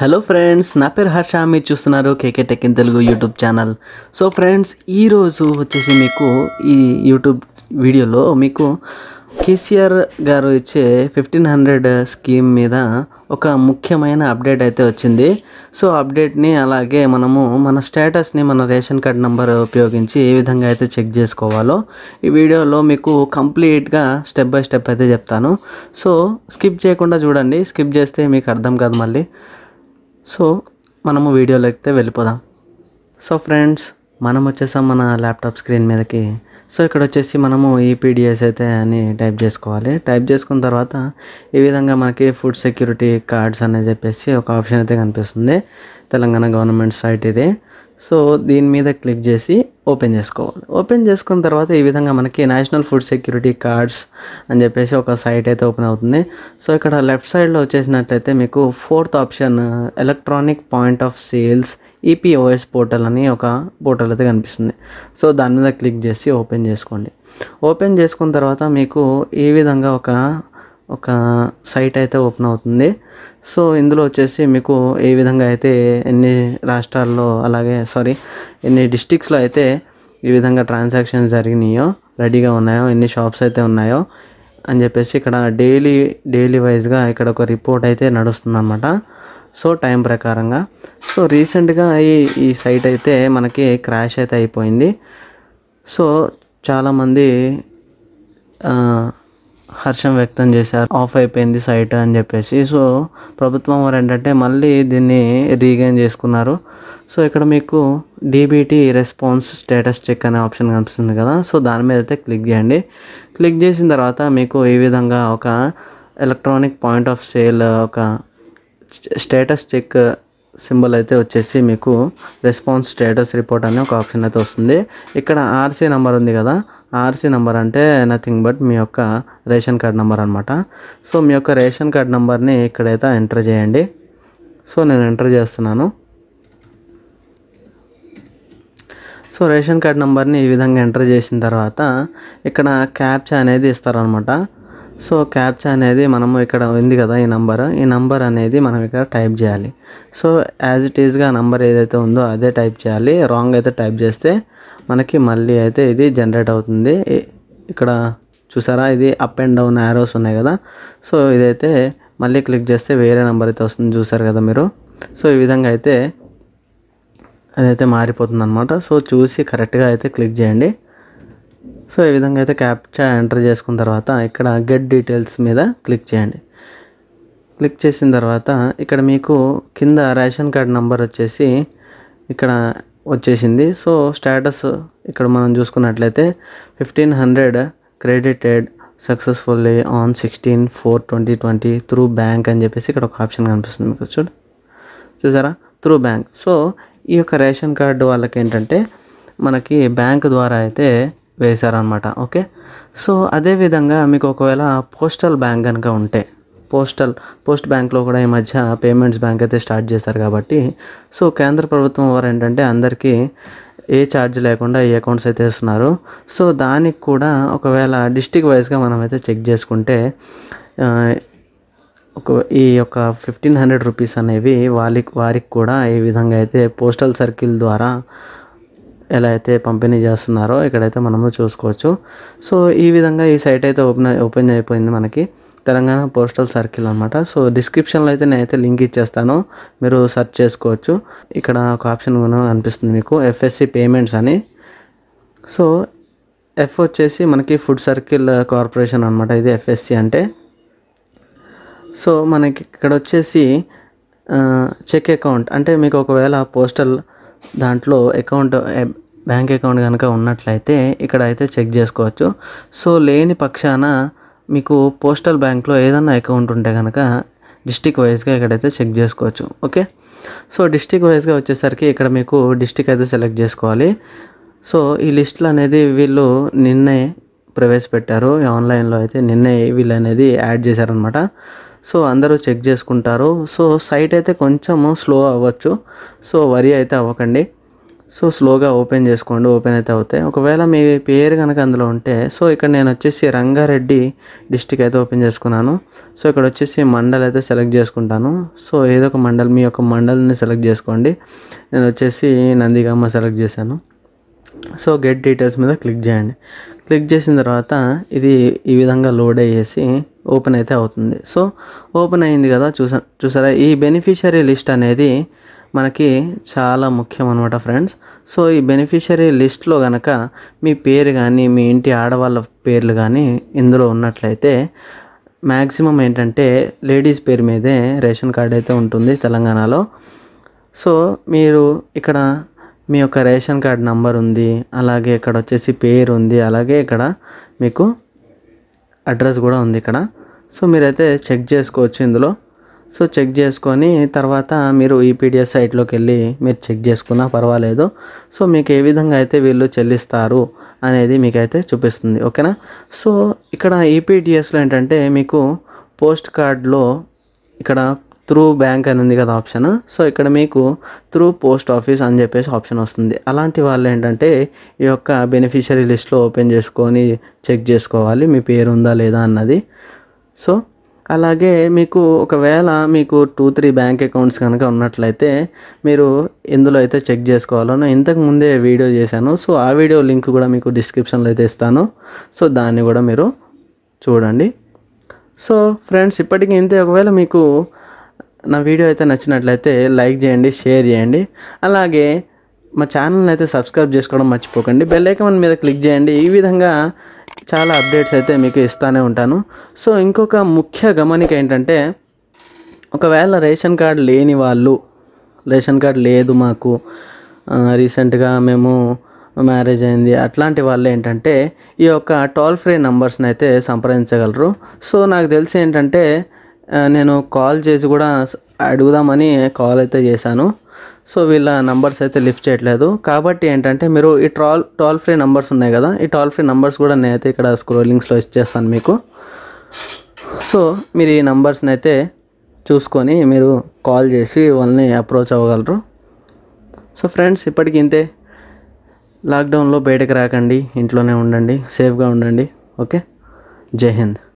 hello friends నా పేరు హర్ష మీరు చూస్తున్నారు KK tech in Telugu YouTube channel so friends ఈరోజు వచ్చేసి మీకు ఈ యూట్యూబ్ వీడియోలో మీకు కేసీఆర్ గారు ఇచ్చే ఫిఫ్టీన్ హండ్రెడ్ స్కీమ్ మీద ఒక ముఖ్యమైన అప్డేట్ అయితే వచ్చింది సో అప్డేట్ని అలాగే మనము మన స్టేటస్ని మన రేషన్ కార్డ్ నెంబర్ ఉపయోగించి ఏ విధంగా అయితే చెక్ చేసుకోవాలో ఈ వీడియోలో మీకు కంప్లీట్గా స్టెప్ బై స్టెప్ అయితే చెప్తాను సో స్కిప్ చేయకుండా చూడండి స్కిప్ చేస్తే మీకు అర్థం కాదు మళ్ళీ సో మనము వీడియోలో అయితే వెళ్ళిపోదాం సో ఫ్రెండ్స్ మనం వచ్చేసాం మన ల్యాప్టాప్ స్క్రీన్ మీదకి సో ఇక్కడ వచ్చేసి మనము ఈపీడిఎస్ అయితే అని టైప్ చేసుకోవాలి టైప్ చేసుకున్న తర్వాత ఈ విధంగా మనకి ఫుడ్ సెక్యూరిటీ కార్డ్స్ అనేది చెప్పేసి ఒక ఆప్షన్ అయితే కనిపిస్తుంది తెలంగాణ గవర్నమెంట్ సైట్ ఇది సో దీని మీద క్లిక్ చేసి ఓపెన్ చేసుకోవాలి ఓపెన్ చేసుకున్న తర్వాత ఈ విధంగా మనకి నేషనల్ ఫుడ్ సెక్యూరిటీ కార్డ్స్ అని చెప్పేసి ఒక సైట్ అయితే ఓపెన్ అవుతుంది సో ఇక్కడ లెఫ్ట్ సైడ్లో వచ్చేసినట్లయితే మీకు fourth option electronic point of sales ePOS portal అని ఒక పోర్టల్ అయితే కనిపిస్తుంది సో దాని మీద క్లిక్ చేసి ఓపెన్ చేసుకోండి ఓపెన్ చేసుకున్న తర్వాత మీకు ఈ విధంగా ఒక ఒక సైట్ అయితే ఓపెన్ అవుతుంది సో ఇందులో వచ్చేసి మీకు ఏ విధంగా అయితే ఎన్ని రాష్ట్రాల్లో అలాగే సారీ ఎన్ని డిస్టిక్స్లో అయితే ఈ విధంగా ట్రాన్సాక్షన్స్ జరిగినాయో రెడీగా ఉన్నాయో ఎన్ని షాప్స్ అయితే ఉన్నాయో అని చెప్పేసి ఇక్కడ డైలీ డైలీ వైజ్గా ఇక్కడ ఒక రిపోర్ట్ అయితే నడుస్తుందన్నమాట సో టైం ప్రకారంగా సో రీసెంట్గా ఈ ఈ సైట్ అయితే మనకి క్రాష్ అయితే అయిపోయింది సో చాలామంది హర్షం వ్యక్తం చేశారు ఆఫ్ అయిపోయింది సైట్ అని చెప్పేసి సో ప్రభుత్వం వారు ఏంటంటే మళ్ళీ దీన్ని రీగైన్ చేసుకున్నారు సో ఇక్కడ మీకు డీబీటీ రెస్పాన్స్ స్టేటస్ చెక్ అనే ఆప్షన్ కనిపిస్తుంది కదా సో దాని మీద అయితే క్లిక్ చేయండి క్లిక్ చేసిన తర్వాత మీకు ఈ విధంగా ఒక ఎలక్ట్రానిక్ పాయింట్ ఆఫ్ సేల్ ఒక స్టేటస్ చెక్ సింబల్ అయితే వచ్చేసి మీకు రెస్పాన్స్ స్టేటస్ రిపోర్ట్ అనే ఒక ఆప్షన్ అయితే వస్తుంది ఇక్కడ ఆర్సీ నెంబర్ ఉంది కదా ఆర్సీ నెంబర్ అంటే నథింగ్ బట్ మీ యొక్క రేషన్ కార్డ్ నెంబర్ అనమాట సో మీ యొక్క రేషన్ కార్డ్ నెంబర్ని ఇక్కడైతే ఎంటర్ చేయండి సో నేను ఎంటర్ చేస్తున్నాను సో రేషన్ కార్డ్ నెంబర్ని ఈ విధంగా ఎంటర్ చేసిన తర్వాత ఇక్కడ క్యాప్చా అనేది ఇస్తారనమాట సో క్యాప్చా అనేది మనము ఇక్కడ ఉంది కదా ఈ నంబర్ ఈ నంబర్ అనేది మనం ఇక్కడ టైప్ చేయాలి సో యాజ్ ఇట్ ఈజ్గా నంబర్ ఏదైతే ఉందో అదే టైప్ చేయాలి రాంగ్ అయితే టైప్ చేస్తే మనకి మళ్ళీ అయితే ఇది జనరేట్ అవుతుంది ఇక్కడ చూసారా ఇది అప్ అండ్ డౌన్ యారోస్ ఉన్నాయి కదా సో ఇదైతే మళ్ళీ క్లిక్ చేస్తే వేరే నెంబర్ అయితే వస్తుంది చూసారు కదా మీరు సో ఈ విధంగా అయితే అదైతే మారిపోతుంది అనమాట సో చూసి కరెక్ట్గా అయితే క్లిక్ చేయండి సో ఈ విధంగా అయితే క్యాప్చా ఎంటర్ చేసుకున్న తర్వాత ఇక్కడ గెట్ డీటెయిల్స్ మీద క్లిక్ చేయండి క్లిక్ చేసిన తర్వాత ఇక్కడ మీకు కింద రేషన్ కార్డ్ నెంబర్ వచ్చేసి ఇక్కడ వచ్చేసింది సో స్టేటస్ ఇక్కడ మనం చూసుకున్నట్లయితే fifteen hundred credited successfully on sixteen four twenty twenty through bank అని చెప్పేసి ఇక్కడ ఒక ఆప్షన్ కనిపిస్తుంది మీకు చూడు చూసారా త్రూ బ్యాంక్ సో ఈ యొక్క రేషన్ కార్డు వాళ్ళకి ఏంటంటే మనకి బ్యాంక్ ద్వారా అయితే వేశారనమాట ఓకే సో అదేవిధంగా మీకు ఒకవేళ పోస్టల్ బ్యాంక్ కనుక ఉంటే పోస్టల్ పోస్ట్ బ్యాంక్లో కూడా ఈ మధ్య పేమెంట్స్ బ్యాంక్ అయితే స్టార్ట్ చేశారు కాబట్టి సో కేంద్ర ప్రభుత్వం వారు ఏంటంటే అందరికీ ఏ ఛార్జ్ లేకుండా ఏ అకౌంట్స్ అయితే ఇస్తున్నారు సో దానికి కూడా ఒకవేళ డిస్టిక్ వైజ్గా మనం అయితే చెక్ చేసుకుంటే ఒక ఈ యొక్క ఫిఫ్టీన్ హండ్రెడ్ రూపీస్ అనేవి వారికి వారికి కూడా ఈ విధంగా అయితే పోస్టల్ సర్కిల్ ద్వారా ఎలా అయితే పంపిణీ చేస్తున్నారో ఇక్కడైతే మనము చూసుకోవచ్చు సో ఈ విధంగా ఈ సైట్ అయితే ఓపెన్ ఓపెన్ అయిపోయింది మనకి తెలంగాణ పోస్టల్ సర్కిల్ అనమాట సో డిస్క్రిప్షన్లో అయితే నేనైతే లింక్ ఇచ్చేస్తాను మీరు సెర్చ్ చేసుకోవచ్చు ఇక్కడ ఒక ఆప్షన్ అనిపిస్తుంది మీకు ఎఫ్ఎస్సి పేమెంట్స్ అని సో ఎఫ్ వచ్చేసి మనకి ఫుడ్ సర్కిల్ కార్పొరేషన్ అనమాట ఇది ఎఫ్ఎస్సి అంటే సో మనకి ఇక్కడ వచ్చేసి చెక్ అకౌంట్ అంటే మీకు ఒకవేళ పోస్టల్ దాంట్లో అకౌంట్ బ్యాంక్ అకౌంట్ కనుక ఉన్నట్లయితే ఇక్కడ అయితే చెక్ చేసుకోవచ్చు సో లేని పక్షాన మీకు పోస్టల్ బ్యాంక్లో ఏదన్నా అకౌంట్ ఉంటే కనుక డిస్టిక్ వైజ్గా ఇక్కడైతే చెక్ చేసుకోవచ్చు ఓకే సో డిస్టిక్ వైజ్గా వచ్చేసరికి ఇక్కడ మీకు డిస్టిక్ అయితే సెలెక్ట్ చేసుకోవాలి సో ఈ లిస్టులు అనేది వీళ్ళు నిన్నే ప్రవేశపెట్టారు ఆన్లైన్లో అయితే నిన్నే వీళ్ళు అనేది యాడ్ చేశారనమాట సో అందరూ చెక్ చేసుకుంటారు సో సైట్ అయితే కొంచెము స్లో అవ్వచ్చు సో వరి అయితే అవ్వకండి సో స్లోగా ఓపెన్ చేసుకోండి ఓపెన్ అయితే అవుతాయి ఒకవేళ మీ పేరు కనుక అందులో ఉంటే సో ఇక్కడ నేను వచ్చేసి రంగారెడ్డి డిస్టిక్ అయితే ఓపెన్ చేసుకున్నాను సో ఇక్కడ వచ్చేసి మండల్ అయితే సెలెక్ట్ చేసుకుంటాను సో ఏదో ఒక మండల్ మీ యొక్క మండల్ని సెలెక్ట్ చేసుకోండి నేను వచ్చేసి నందిగామ సెలెక్ట్ చేశాను సో గెట్ డీటెయిల్స్ మీద క్లిక్ చేయండి క్లిక్ చేసిన తర్వాత ఇది ఈ విధంగా లోడ్ అయ్యేసి ఓపెన్ అయితే అవుతుంది సో ఓపెన్ అయింది కదా చూసా చూసారా ఈ బెనిఫిషరీ లిస్ట్ అనేది మనకి చాలా ముఖ్యం అనమాట ఫ్రెండ్స్ సో ఈ బెనిఫిషరీ లిస్ట్లో కనుక మీ పేరు కానీ మీ ఇంటి ఆడవాళ్ళ పేర్లు కానీ ఇందులో ఉన్నట్లయితే మ్యాక్సిమం ఏంటంటే లేడీస్ పేరు మీదే రేషన్ కార్డ్ అయితే ఉంటుంది తెలంగాణలో సో మీరు ఇక్కడ మీ యొక్క రేషన్ కార్డ్ నంబర్ ఉంది అలాగే ఇక్కడ వచ్చేసి పేరు ఉంది అలాగే ఇక్కడ మీకు అడ్రస్ కూడా ఉంది ఇక్కడ సో మీరైతే చెక్ చేసుకోవచ్చు ఇందులో సో చెక్ చేసుకొని తర్వాత మీరు ఈపీడిఎస్ సైట్లోకి వెళ్ళి మీరు చెక్ చేసుకున్నా పర్వాలేదు సో మీకు ఏ విధంగా అయితే వీళ్ళు చెల్లిస్తారు అనేది మీకైతే చూపిస్తుంది ఓకేనా సో ఇక్కడ ఈపీడిఎస్లో ఏంటంటే మీకు పోస్ట్ కార్డ్లో ఇక్కడ త్రూ బ్యాంక్ అని ఉంది కదా ఆప్షన్ సో ఇక్కడ మీకు త్రూ పోస్ట్ ఆఫీస్ అని చెప్పేసి ఆప్షన్ వస్తుంది అలాంటి వాళ్ళు ఏంటంటే ఈ యొక్క బెనిఫిషరీ లిస్ట్లో ఓపెన్ చేసుకొని చెక్ చేసుకోవాలి మీ పేరు ఉందా లేదా అన్నది సో అలాగే మీకు ఒకవేళ మీకు టూ త్రీ బ్యాంక్ అకౌంట్స్ కనుక ఉన్నట్లయితే మీరు ఎందులో అయితే చెక్ చేసుకోవాలో నేను ఇంతకు ముందే వీడియో చేశాను సో ఆ వీడియో లింక్ కూడా మీకు డిస్క్రిప్షన్లో అయితే ఇస్తాను సో దాన్ని కూడా మీరు చూడండి సో ఫ్రెండ్స్ ఇప్పటికి ఇంతే ఒకవేళ మీకు నా వీడియో అయితే నచ్చినట్లయితే లైక్ చేయండి షేర్ చేయండి అలాగే మా ఛానల్ని అయితే సబ్స్క్రైబ్ చేసుకోవడం మర్చిపోకండి బెల్ ఐకాన్ మీద క్లిక్ చేయండి ఈ విధంగా చాలా అప్డేట్స్ అయితే మీకు ఇస్తూనే ఉంటాను సో ఇంకొక ముఖ్య గమనిక ఏంటంటే ఒకవేళ రేషన్ కార్డు లేని వాళ్ళు రేషన్ కార్డు లేదు మాకు రీసెంట్గా మేము మ్యారేజ్ అయింది అట్లాంటి వాళ్ళు ఏంటంటే ఈ యొక్క టోల్ ఫ్రీ నంబర్స్ని అయితే సంప్రదించగలరు సో నాకు తెలిసి ఏంటంటే నేను కాల్ చేసి కూడా అడుగుదామని కాల్ అయితే చేశాను సో వీళ్ళ నంబర్స్ అయితే లిఫ్ట్ చేయట్లేదు కాబట్టి ఏంటంటే మీరు ఈ ట్రాల్ టోల్ ఫ్రీ నెంబర్స్ ఉన్నాయి కదా ఈ టోల్ ఫ్రీ నెంబర్స్ కూడా నేనైతే ఇక్కడ స్క్రోలింగ్స్లో ఇచ్చేస్తాను మీకు సో మీరు ఈ నెంబర్స్ని అయితే చూసుకొని మీరు కాల్ చేసి వాళ్ళని అప్రోచ్ అవ్వగలరు సో ఫ్రెండ్స్ ఇప్పటికి ఇంతే లాక్డౌన్లో బయటకు రాకండి ఇంట్లోనే ఉండండి సేఫ్గా ఉండండి ఓకే జై హింద్